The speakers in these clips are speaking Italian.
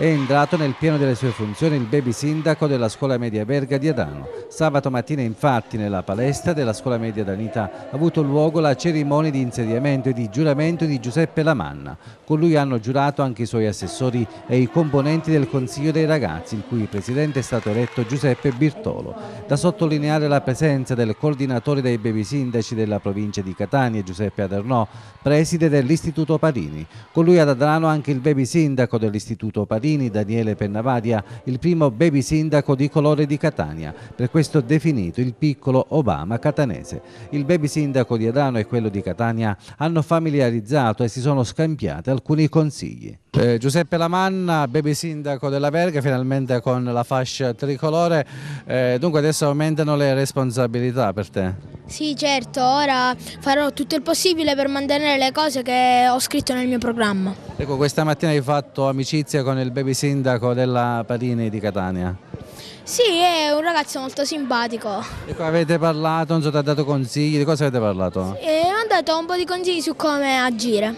È entrato nel pieno delle sue funzioni il baby sindaco della scuola media Verga di Adano. Sabato mattina infatti nella palestra della scuola media d'Anita ha avuto luogo la cerimonia di insediamento e di giuramento di Giuseppe Lamanna. Con lui hanno giurato anche i suoi assessori e i componenti del Consiglio dei ragazzi, il cui presidente è stato eletto Giuseppe Birtolo. Da sottolineare la presenza del coordinatore dei baby sindaci della provincia di Catania, Giuseppe Adernò, preside dell'Istituto Parini. Con lui ad Adrano anche il baby sindaco dell'Istituto Parini Salvini Daniele Pennavadia, il primo baby sindaco di colore di Catania, per questo definito il piccolo Obama catanese. Il baby sindaco di Adano e quello di Catania hanno familiarizzato e si sono scambiati alcuni consigli. Eh, Giuseppe Lamanna, baby sindaco della Verga, finalmente con la fascia tricolore, eh, dunque adesso aumentano le responsabilità per te? Sì, certo, ora farò tutto il possibile per mantenere le cose che ho scritto nel mio programma. Ecco, questa mattina hai fatto amicizia con il baby sindaco della Parini di Catania. Sì, è un ragazzo molto simpatico. Ecco, avete parlato, non so, ti ha dato consigli, di cosa avete parlato? Sì, eh, mi ha dato un po' di consigli su come agire.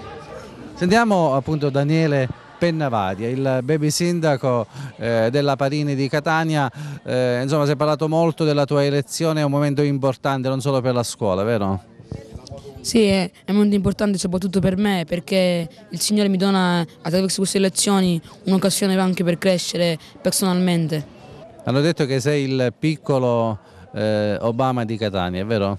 Sentiamo appunto Daniele Pennavaria, il baby sindaco eh, della Parini di Catania. Eh, insomma, si è parlato molto della tua elezione, è un momento importante non solo per la scuola, vero? Sì, è, molto importante soprattutto per me perché il Signore mi dona attraverso queste elezioni un'occasione anche per crescere personalmente. Hanno detto che sei il piccolo eh, Obama di Catania, è vero?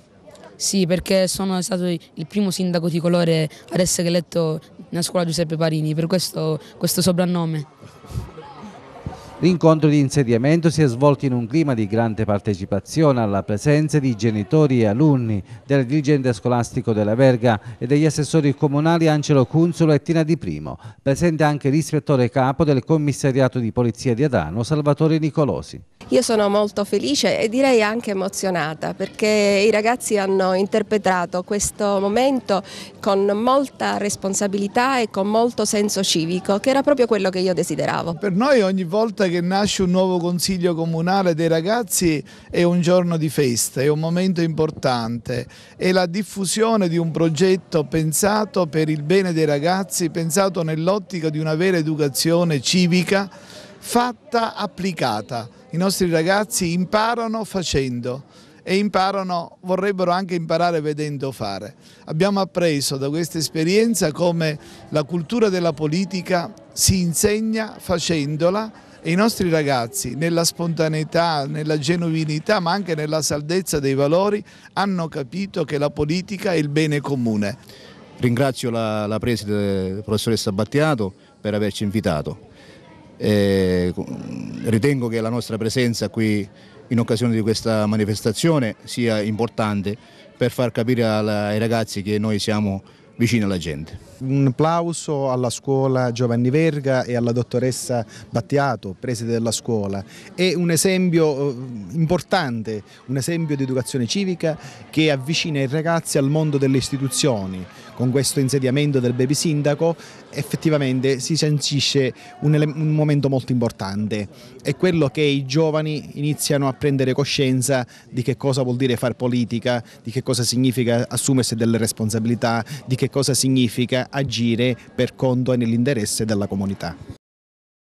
Sì, perché sono stato il primo sindaco di colore ad essere eletto nella scuola Giuseppe Parini, per questo, questo soprannome. L'incontro di insediamento si è svolto in un clima di grande partecipazione alla presenza di genitori e alunni, del dirigente scolastico della Verga e degli assessori comunali Angelo Cunzolo e Tina Di Primo, presente anche l'ispettore capo del commissariato di polizia di Adano, Salvatore Nicolosi. Io sono molto felice e direi anche emozionata perché i ragazzi hanno interpretato questo momento con molta responsabilità e con molto senso civico, che era proprio quello che io desideravo. Per noi ogni volta che che nasce un nuovo consiglio comunale dei ragazzi è un giorno di festa, è un momento importante, è la diffusione di un progetto pensato per il bene dei ragazzi, pensato nell'ottica di una vera educazione civica fatta, applicata. I nostri ragazzi imparano facendo e imparano, vorrebbero anche imparare vedendo fare. Abbiamo appreso da questa esperienza come la cultura della politica si insegna facendola e i nostri ragazzi nella spontaneità, nella genuinità ma anche nella saldezza dei valori hanno capito che la politica è il bene comune. Ringrazio la, la preside professoressa Battiato per averci invitato. Eh, ritengo che la nostra presenza qui in occasione di questa manifestazione sia importante per far capire alla, ai ragazzi che noi siamo vicino alla gente. Un applauso alla scuola Giovanni Verga e alla dottoressa Battiato, preside della scuola. È un esempio eh, importante, un esempio di educazione civica che avvicina i ragazzi al mondo delle istituzioni. Con questo insediamento del baby sindaco effettivamente si sancisce un, un momento molto importante, è quello che i giovani iniziano a prendere coscienza di che cosa vuol dire fare politica, di che cosa significa assumersi delle responsabilità, di che che cosa significa agire per conto e nell'interesse della comunità.